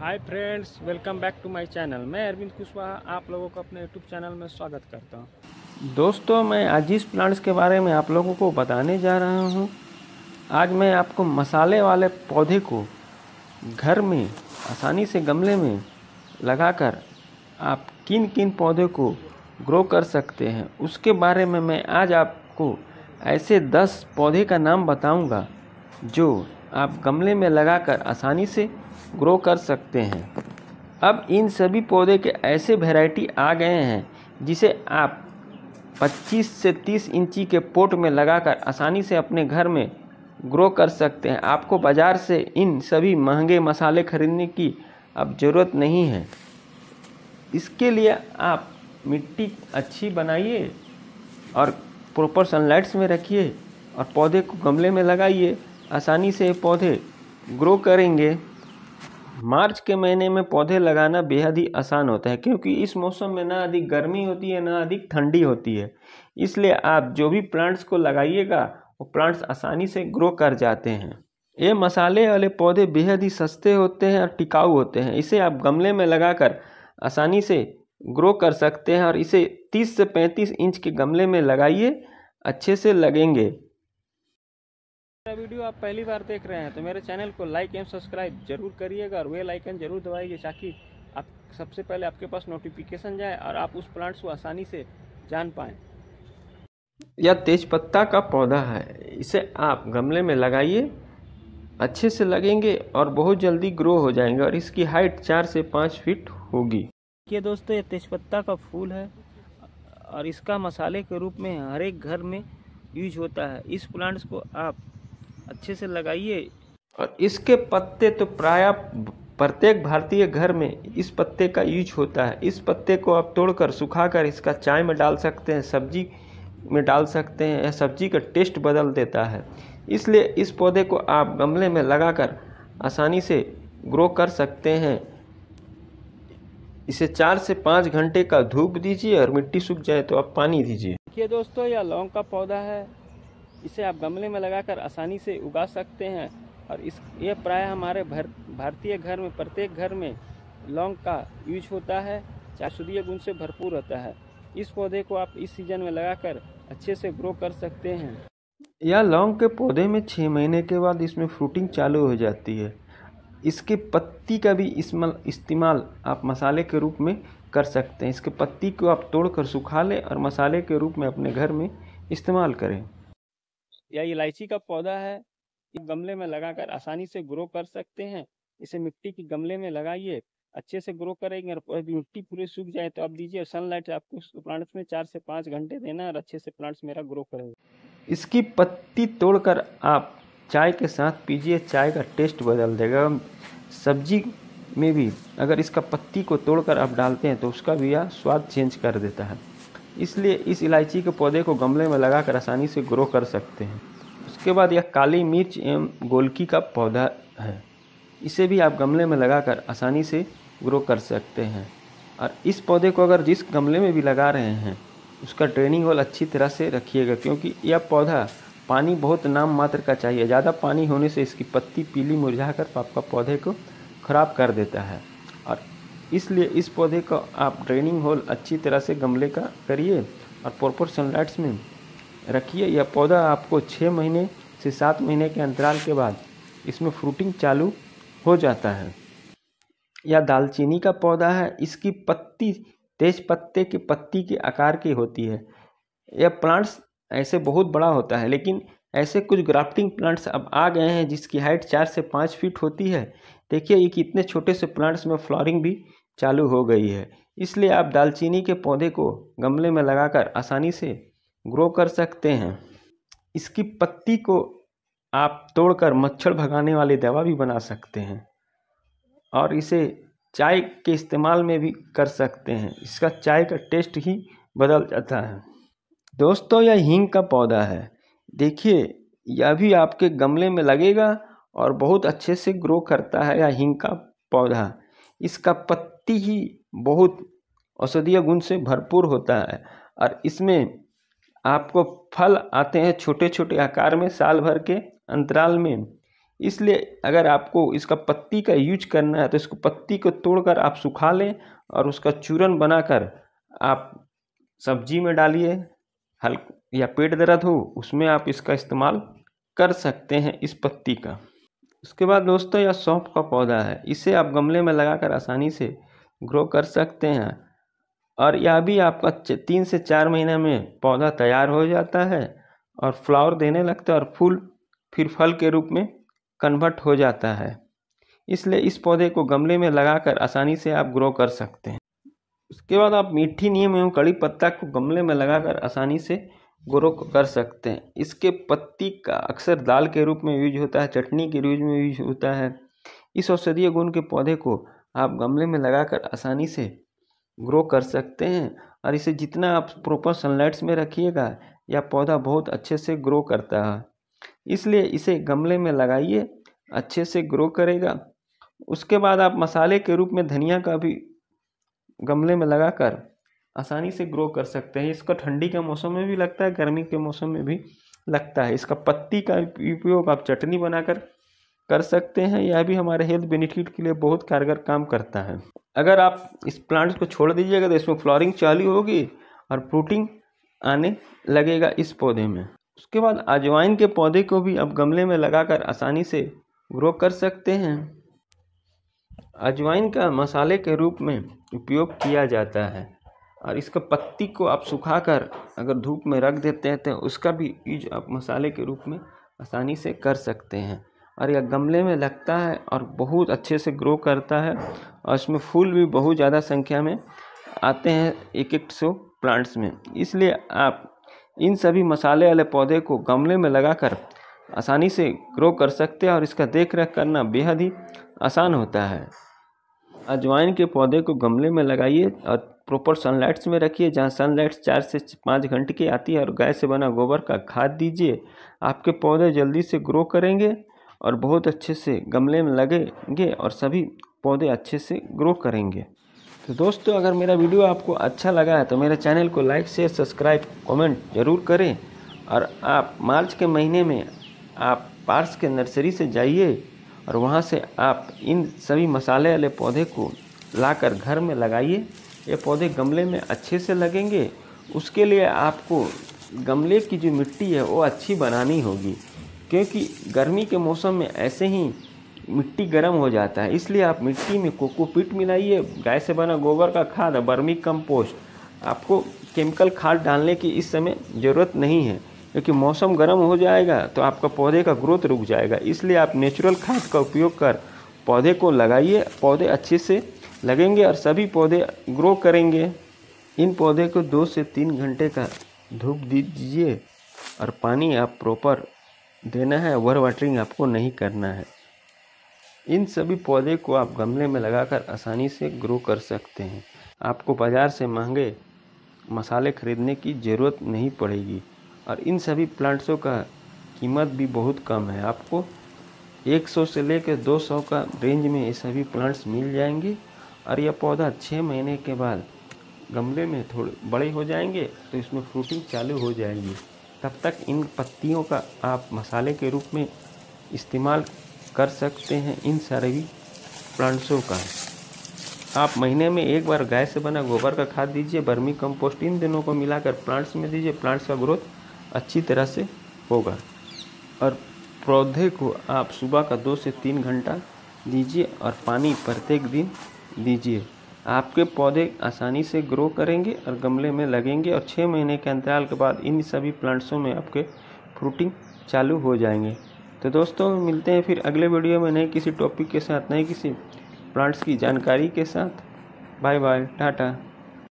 hi friends welcome back to my channel मैं अरविंद कुशवाहा आप लोगों का अपने यूट्यूब चैनल में स्वागत करता हूं दोस्तों मैं आज इस प्लांट्स के बारे में आप लोगों को बताने जा रहा हूं आज मैं आपको मसाले वाले पौधे को घर में आसानी से गमले में लगाकर आप किन किन पौधे को ग्रो कर सकते हैं उसके बारे में मैं आज आपको ऐसे दस पौधे का नाम बताऊँगा जो आप गमले में लगाकर आसानी से ग्रो कर सकते हैं अब इन सभी पौधे के ऐसे वैरायटी आ गए हैं जिसे आप 25 से 30 इंची के पोट में लगाकर आसानी से अपने घर में ग्रो कर सकते हैं आपको बाज़ार से इन सभी महंगे मसाले खरीदने की अब ज़रूरत नहीं है इसके लिए आप मिट्टी अच्छी बनाइए और प्रॉपर सनलाइट्स में रखिए और पौधे को गमले में लगाइए आसानी से पौधे ग्रो करेंगे मार्च के महीने में पौधे लगाना बेहद ही आसान होता है क्योंकि इस मौसम में ना अधिक गर्मी होती है ना अधिक ठंडी होती है इसलिए आप जो भी प्लांट्स को लगाइएगा वो प्लांट्स आसानी से ग्रो कर जाते हैं ये मसाले वाले पौधे बेहद ही सस्ते होते हैं और टिकाऊ होते हैं इसे आप गमले में लगाकर आसानी से ग्रो कर सकते हैं और इसे 30 से 35 इंच के गमले में लगाइए अच्छे से लगेंगे मेरा वीडियो आप पहली बार देख रहे हैं तो मेरे चैनल को लाइक एंड सब्सक्राइब जरूर करिएगा और वे लाइकन जरूर दबाइए ताकि आप सबसे पहले आपके पास नोटिफिकेशन जाए और आप उस प्लांट्स को आसानी से जान पाएँ यह तेजपत्ता का पौधा है इसे आप गमले में लगाइए अच्छे से लगेंगे और बहुत जल्दी ग्रो हो जाएंगे और इसकी हाइट चार से पाँच फीट होगी देखिए दोस्तों ये तेजपत्ता का फूल है और इसका मसाले के रूप में हर एक घर में यूज होता है इस प्लांट्स को आप अच्छे से लगाइए और इसके पत्ते तो प्राय प्रत्येक भारतीय घर में इस पत्ते का यूज होता है इस पत्ते को आप तोड़कर सुखाकर इसका चाय में डाल सकते हैं सब्जी में डाल सकते हैं यह सब्जी का टेस्ट बदल देता है इसलिए इस पौधे को आप गमले में लगाकर आसानी से ग्रो कर सकते हैं इसे चार से पाँच घंटे का धूप दीजिए और मिट्टी सूख जाए तो आप पानी दीजिए देखिए दोस्तों यह लौंग का पौधा है इसे आप गमले में लगाकर आसानी से उगा सकते हैं और इस यह प्राय हमारे भर, भारतीय घर में प्रत्येक घर में लौंग का यूज होता है औषधीय गुण से भरपूर होता है इस पौधे को आप इस सीजन में लगाकर अच्छे से ग्रो कर सकते हैं यह लौंग के पौधे में छः महीने के बाद इसमें फ्रूटिंग चालू हो जाती है इसके पत्ती का भी इस्तेमाल आप मसाले के रूप में कर सकते हैं इसके पत्ती को आप तोड़कर सुखा लें और मसाले के रूप में अपने घर में इस्तेमाल करें या इलायची का पौधा है गमले में लगाकर आसानी से ग्रो कर सकते हैं इसे मिट्टी के गमले में लगाइए अच्छे से ग्रो करेंगे और मिट्टी पूरे सूख जाए तो आप दीजिए सनलाइट आपको प्लांट्स में चार से पाँच घंटे देना और अच्छे से प्लांट्स मेरा ग्रो करेंगे इसकी पत्ती तोड़कर आप चाय के साथ पीजिए चाय का टेस्ट बदल देगा सब्जी में भी अगर इसका पत्ती को तोड़कर आप डालते हैं तो उसका भी यह स्वाद चेंज कर देता है इसलिए इस इलायची के पौधे को गमले में लगा कर आसानी से ग्रो कर सकते हैं उसके बाद यह काली मिर्च एवं गोलकी का पौधा है इसे भी आप गमले में लगा कर आसानी से ग्रो कर सकते हैं और इस पौधे को अगर जिस गमले में भी लगा रहे हैं उसका ड्रेनिंग होल अच्छी तरह से रखिएगा क्योंकि यह पौधा पानी बहुत नाम मात्र का चाहिए ज़्यादा पानी होने से इसकी पत्ती पीली मुरझा कर आपका पौधे को ख़राब कर देता है और इसलिए इस पौधे का आप ड्रेनिंग होल अच्छी तरह से गमले का करिए और प्रॉपर सनलाइट्स में रखिए यह पौधा आपको छः महीने से सात महीने के अंतराल के बाद इसमें फ्रूटिंग चालू हो जाता है यह दालचीनी का पौधा है इसकी पत्ती तेज पत्ते के पत्ती के आकार की होती है यह प्लांट्स ऐसे बहुत बड़ा होता है लेकिन ऐसे कुछ ग्राफ्टिंग प्लांट्स अब आ गए हैं जिसकी हाइट चार से पाँच फीट होती है देखिए ये कितने छोटे से प्लांट्स में फ्लॉरिंग भी चालू हो गई है इसलिए आप दालचीनी के पौधे को गमले में लगाकर आसानी से ग्रो कर सकते हैं इसकी पत्ती को आप तोड़कर मच्छर भगाने वाली दवा भी बना सकते हैं और इसे चाय के इस्तेमाल में भी कर सकते हैं इसका चाय का टेस्ट ही बदल जाता है दोस्तों यह हींग का पौधा है देखिए यह भी आपके गमले में लगेगा और बहुत अच्छे से ग्रो करता है यह हींग का पौधा इसका पत्ता मिट्टी ही बहुत औषधीय गुण से भरपूर होता है और इसमें आपको फल आते हैं छोटे छोटे आकार में साल भर के अंतराल में इसलिए अगर आपको इसका पत्ती का यूज करना है तो इसको पत्ती को तोड़कर आप सुखा लें और उसका चूरन बनाकर आप सब्जी में डालिए हल या पेट दर्द हो उसमें आप इसका इस्तेमाल कर सकते हैं इस पत्ती का उसके बाद दोस्तों यह सौंफ का पौधा है इसे आप गमले में लगाकर आसानी से ग्रो कर सकते हैं और यह भी आपका तीन से चार महीने में पौधा तैयार हो जाता है और फ्लावर देने लगता है और फूल फिर फल के रूप में कन्वर्ट हो जाता है इसलिए इस पौधे को गमले में लगाकर आसानी से आप ग्रो कर सकते हैं उसके बाद आप मीठी नीम एवं कड़ी पत्ता को गमले में लगाकर आसानी से ग्रो कर सकते हैं इसके पत्ती का अक्सर दाल के रूप में यूज होता है चटनी के रूप में यूज होता है इस औषधीय गुण के पौधे को आप गमले में लगाकर आसानी से ग्रो कर सकते हैं और इसे जितना आप प्रॉपर सनलाइट्स में रखिएगा यह पौधा बहुत अच्छे से ग्रो करता है इसलिए इसे गमले में लगाइए अच्छे से ग्रो करेगा उसके बाद आप मसाले के रूप में धनिया का भी गमले में लगाकर आसानी से ग्रो कर सकते हैं इसका ठंडी के मौसम में भी लगता है गर्मी के मौसम में भी लगता है इसका पत्ती का उपयोग आप चटनी बनाकर कर सकते हैं यह भी हमारे हेल्थ बेनिफिट के लिए बहुत कारगर काम करता है अगर आप इस प्लांट को छोड़ दीजिएगा तो इसमें फ्लॉरिंग चालू होगी और फ्रूटिंग आने लगेगा इस पौधे में उसके बाद अजवाइन के पौधे को भी आप गमले में लगाकर आसानी से ग्रो कर सकते हैं अजवाइन का मसाले के रूप में उपयोग किया जाता है और इसका पत्ती को आप सुखाकर अगर धूप में रख देते हैं तो उसका भी यूज आप मसाले के रूप में आसानी से कर सकते हैं और यह गमले में लगता है और बहुत अच्छे से ग्रो करता है और इसमें फूल भी बहुत ज़्यादा संख्या में आते हैं एक एक सौ प्लांट्स में इसलिए आप इन सभी मसाले वाले पौधे को गमले में लगाकर आसानी से ग्रो कर सकते हैं और इसका देख रेख करना बेहद ही आसान होता है अजवाइन के पौधे को गमले में लगाइए और प्रॉपर सनलाइट्स में रखिए जहाँ सनलाइट्स चार से पाँच घंटे की आती है और गाय से बना गोबर का खाद दीजिए आपके पौधे जल्दी से ग्रो करेंगे और बहुत अच्छे से गमले में लगेंगे और सभी पौधे अच्छे से ग्रो करेंगे तो दोस्तों अगर मेरा वीडियो आपको अच्छा लगा है तो मेरे चैनल को लाइक शेयर सब्सक्राइब कमेंट ज़रूर करें और आप मार्च के महीने में आप पार्स के नर्सरी से जाइए और वहाँ से आप इन सभी मसाले वाले पौधे को लाकर घर में लगाइए ये पौधे गमले में अच्छे से लगेंगे उसके लिए आपको गमले की जो मिट्टी है वो अच्छी बनानी होगी क्योंकि गर्मी के मौसम में ऐसे ही मिट्टी गर्म हो जाता है इसलिए आप मिट्टी में कोकोपीट मिलाइए गाय से बना गोबर का खाद बर्मी कंपोस्ट आपको केमिकल खाद डालने की इस समय ज़रूरत नहीं है क्योंकि मौसम गर्म हो जाएगा तो आपका पौधे का ग्रोथ रुक जाएगा इसलिए आप नेचुरल खाद का उपयोग कर पौधे को लगाइए पौधे अच्छे से लगेंगे और सभी पौधे ग्रो करेंगे इन पौधे को दो से तीन घंटे का धूप दीजिए और पानी आप प्रॉपर देना है ओवर वाटरिंग आपको नहीं करना है इन सभी पौधे को आप गमले में लगाकर आसानी से ग्रो कर सकते हैं आपको बाज़ार से महंगे मसाले खरीदने की ज़रूरत नहीं पड़ेगी और इन सभी प्लांट्सों का कीमत भी बहुत कम है आपको 100 से लेकर 200 का रेंज में ये सभी प्लांट्स मिल जाएंगे और यह पौधा छः महीने के बाद गमले में थोड़े बड़े हो जाएंगे तो इसमें फ्रूटिंग चालू हो जाएगी तब तक इन पत्तियों का आप मसाले के रूप में इस्तेमाल कर सकते हैं इन सभी प्लांट्सों का आप महीने में एक बार गाय से बना गोबर का खाद दीजिए बर्मी कंपोस्ट इन दिनों को मिलाकर प्लांट्स में दीजिए प्लांट्स का ग्रोथ अच्छी तरह से होगा और पौधे को आप सुबह का दो से तीन घंटा दीजिए और पानी प्रत्येक दिन दीजिए आपके पौधे आसानी से ग्रो करेंगे और गमले में लगेंगे और छः महीने के अंतराल के बाद इन सभी प्लांट्सों में आपके फ्रूटिंग चालू हो जाएंगे तो दोस्तों मिलते हैं फिर अगले वीडियो में नए किसी टॉपिक के साथ नए किसी प्लांट्स की जानकारी के साथ बाय बाय टाटा